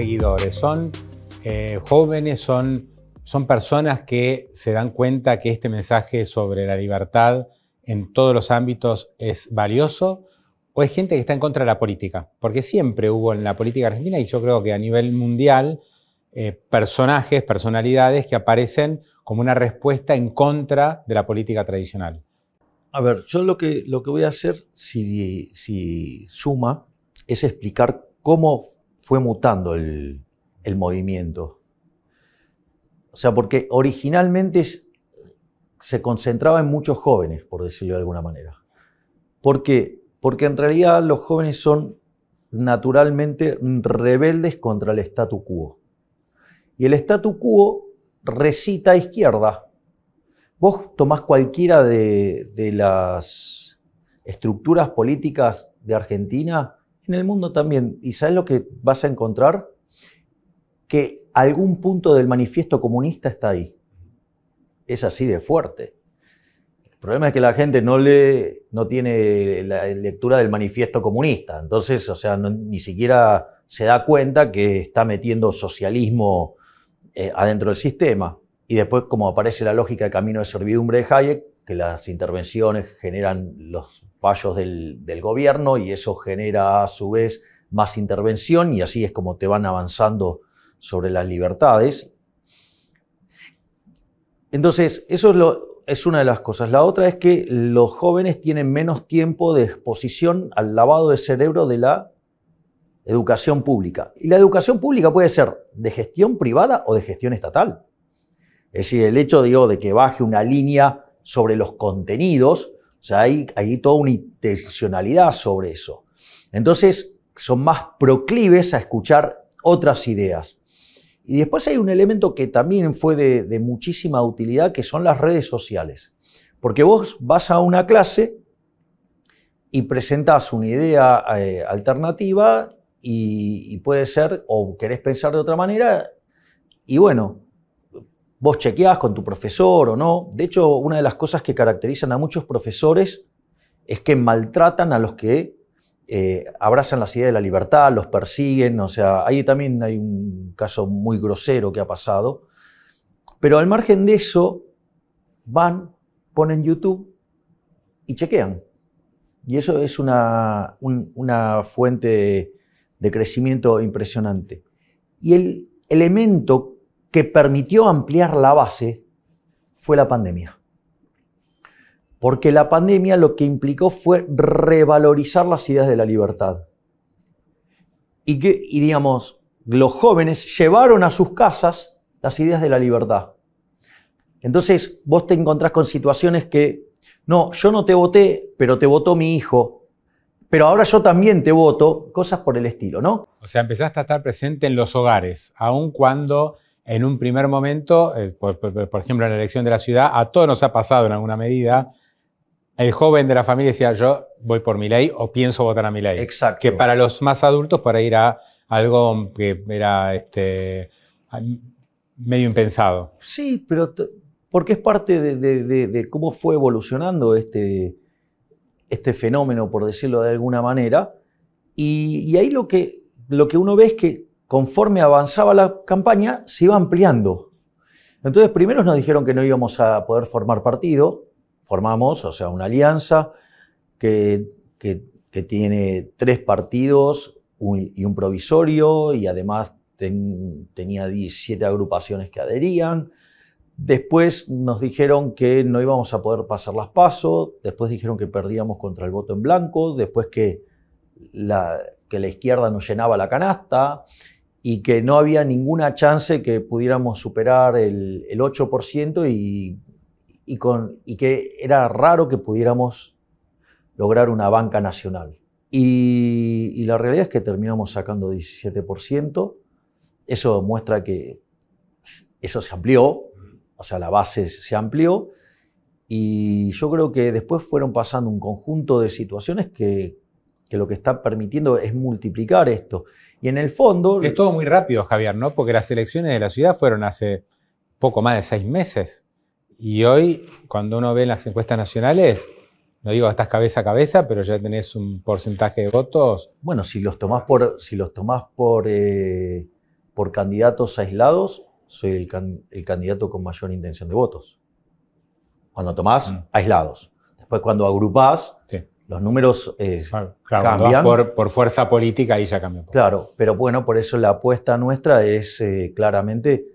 seguidores, son eh, jóvenes, son, son personas que se dan cuenta que este mensaje sobre la libertad en todos los ámbitos es valioso, o es gente que está en contra de la política, porque siempre hubo en la política argentina, y yo creo que a nivel mundial, eh, personajes, personalidades que aparecen como una respuesta en contra de la política tradicional. A ver, yo lo que, lo que voy a hacer, si, si suma, es explicar cómo fue mutando el, movimiento. O sea, porque originalmente se concentraba en muchos jóvenes, por decirlo de alguna manera. ¿Por qué? Porque en realidad los jóvenes son naturalmente rebeldes contra el statu quo. Y el statu quo recita a izquierda. Vos tomás cualquiera de las estructuras políticas de Argentina en el mundo también. ¿Y sabes lo que vas a encontrar? Que algún punto del manifiesto comunista está ahí. Es así de fuerte. El problema es que la gente no, lee, no tiene la lectura del manifiesto comunista. Entonces, o sea, ni siquiera se da cuenta que está metiendo socialismo eh, adentro del sistema. Y después, como aparece la lógica de camino de servidumbre de Hayek, que las intervenciones generan los del, gobierno y eso genera a su vez más intervención y así es como te van avanzando sobre las libertades. Entonces, eso es, lo, es, una de las cosas. La otra es que los jóvenes tienen menos tiempo de exposición al lavado de cerebro de la educación pública. Y la educación pública puede ser de gestión privada o de gestión estatal. Es decir, el hecho digo, de que baje una línea sobre los contenidos o sea, hay, toda una intencionalidad sobre eso. Entonces, son más proclives a escuchar otras ideas. Y después hay un elemento que también fue de, muchísima utilidad, que son las redes sociales. Porque vos vas a una clase y presentas una idea eh, alternativa y, y, puede ser, o querés pensar de otra manera, y bueno, Vos chequeás con tu profesor o no. De hecho, una de las cosas que caracterizan a muchos profesores es que maltratan a los que eh, abrazan la idea de la libertad, los persiguen. O sea, ahí también hay un caso muy grosero que ha pasado. Pero al margen de eso, van, ponen YouTube y chequean. Y eso es una, fuente de, crecimiento impresionante. Y el elemento que permitió ampliar la base fue la pandemia. Porque la pandemia lo que implicó fue revalorizar las ideas de la libertad. Y, que, digamos, los jóvenes llevaron a sus casas las ideas de la libertad. Entonces vos te encontrás con situaciones que, no, yo no te voté, pero te votó mi hijo, pero ahora yo también te voto, cosas por el estilo, ¿no? O sea, empezaste a estar presente en los hogares, aun cuando en un primer momento, eh, por, ejemplo, en la elección de la ciudad, a todos nos ha pasado en alguna medida. El joven de la familia decía, yo voy por mi ley o pienso votar a mi ley. Exacto. Que para los más adultos, para ir a algo que era este, medio impensado. Sí, pero porque es parte de, cómo fue evolucionando este, este fenómeno, por decirlo de alguna manera. Y, y ahí lo que, lo que uno ve es que conforme avanzaba la campaña, se iba ampliando. Entonces, primero nos dijeron que no íbamos a poder formar partido, formamos, o sea, una alianza que, tiene tres partidos y un provisorio, y además tenía 17 agrupaciones que adherían. Después nos dijeron que no íbamos a poder pasar las pasos, después dijeron que perdíamos contra el voto en blanco, después que la, que la izquierda nos llenaba la canasta, y que no había ninguna chance que pudiéramos superar el, 8% y, con, y que era raro que pudiéramos lograr una banca nacional. Y, y, la realidad es que terminamos sacando 17%. Eso muestra que eso se amplió, o sea, la base se amplió. Y yo creo que después fueron pasando un conjunto de situaciones que, que lo que está permitiendo es multiplicar esto. Y en el fondo... Es todo muy rápido, Javier, ¿no? Porque las elecciones de la ciudad fueron hace poco más de seis meses. Y hoy, cuando uno ve las encuestas nacionales, no digo estás cabeza a cabeza, pero ya tenés un porcentaje de votos. Bueno, si los tomás por, si los por, eh, por candidatos aislados, soy el, candidato con mayor intención de votos. Cuando tomás, mm. aislados. Después, cuando agrupás, sí los números eh, cambian. Por, fuerza política y ya cambió. Claro, pero bueno, por eso la apuesta nuestra es eh, claramente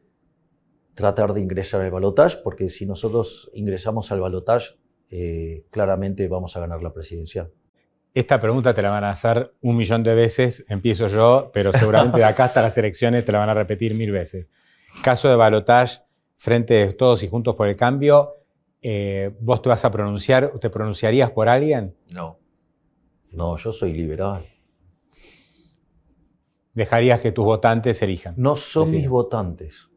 tratar de ingresar al balotaje, porque si nosotros ingresamos al balotaje, eh, claramente vamos a ganar la presidencial. Esta pregunta te la van a hacer un millón de veces, empiezo yo, pero seguramente de acá hasta las elecciones te la van a repetir mil veces. Caso de balotaje, frente de todos y juntos por el cambio, eh, ¿vos te vas a pronunciar, te pronunciarías por alguien? No. No, yo soy liberal. ¿Dejarías que tus votantes elijan? No son mis votantes.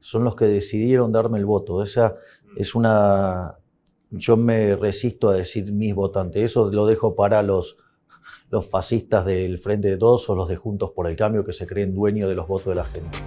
Son los que decidieron darme el voto. Esa es una. Yo me resisto a decir mis votantes. Eso lo dejo para los, los fascistas del Frente de Todos o los de Juntos por el Cambio que se creen dueños de los votos de la gente.